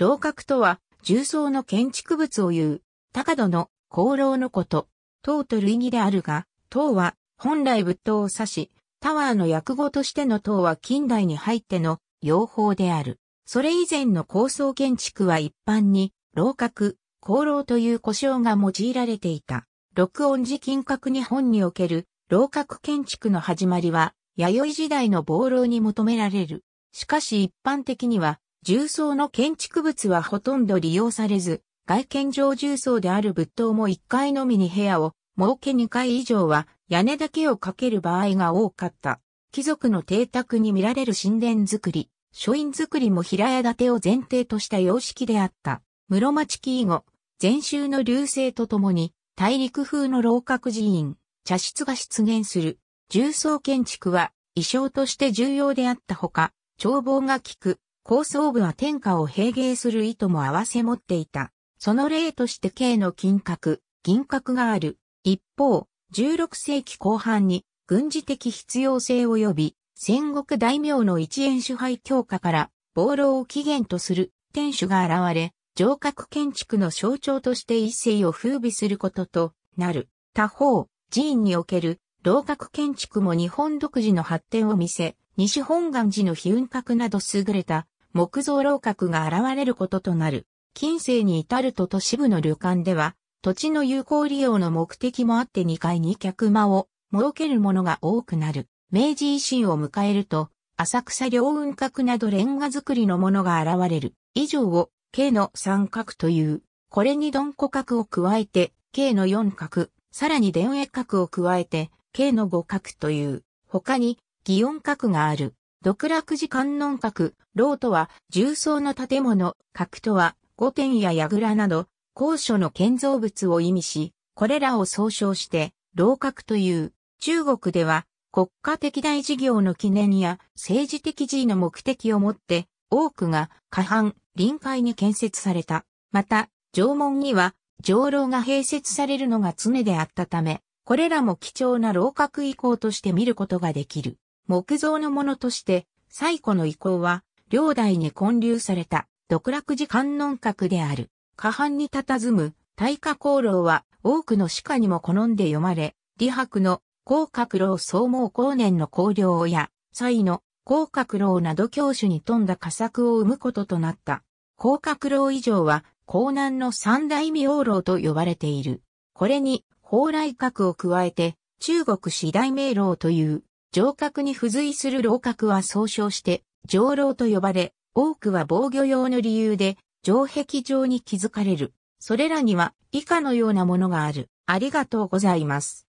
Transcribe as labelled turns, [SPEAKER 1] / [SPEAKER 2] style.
[SPEAKER 1] 楼閣とは、重層の建築物を言う、高戸の功労のこと、塔と類義であるが、塔は本来仏塔を指し、タワーの訳語としての塔は近代に入っての用法である。それ以前の高層建築は一般に、楼閣、功労という呼称が用いられていた。録音寺金閣日本における楼閣建築の始まりは、弥生時代の暴楼に求められる。しかし一般的には、重層の建築物はほとんど利用されず、外見上重層である仏塔も1階のみに部屋を設け2階以上は屋根だけをかける場合が多かった。貴族の邸宅に見られる神殿作り、書院作りも平屋建てを前提とした様式であった。室町期以後、禅宗の流星とともに、大陸風の楼閣寺院、茶室が出現する。重層建築は、衣装として重要であったほか、眺望が効く、高層部は天下を平芸する意図も合わせ持っていた。その例として慶の金閣、銀閣がある。一方、16世紀後半に軍事的必要性及び戦国大名の一円支配強化から暴露を起源とする天守が現れ、城郭建築の象徴として一世を風靡することとなる。他方、寺院における楼閣建築も日本独自の発展を見せ、西本願寺の飛雲閣など優れた木造楼閣が現れることとなる。近世に至ると都市部の旅館では、土地の有効利用の目的もあって2階に客間を設けるものが多くなる。明治維新を迎えると、浅草両雲閣などレンガ作りのものが現れる。以上を、K の三角という。これに鈍弧角を加えて、K の四角、さらに電影角を加えて、K の五角という。他に、擬音角がある。独楽寺観音閣、楼とは重層の建物、閣とは御殿や櫓など、高所の建造物を意味し、これらを総称して、楼閣という、中国では国家的大事業の記念や政治的地位の目的をもって、多くが下半、臨海に建設された。また、城門には、城楼が併設されるのが常であったため、これらも貴重な楼閣遺構として見ることができる。木造のものとして、最古の遺構は、領代に建立された、独楽寺観音閣である。下半に佇む、大化功労は、多くの歯科にも好んで読まれ、李白の、甲閣老総毛後年の公領や、蔡の、甲閣老など教主に富んだ佳作を生むこととなった。甲閣老以上は、江南の三大王老と呼ばれている。これに、蓬莱閣を加えて、中国四大名老という、城郭に付随する楼閣は総称して、城楼と呼ばれ、多くは防御用の理由で、城壁上に築かれる。それらには以下のようなものがある。ありがとうございます。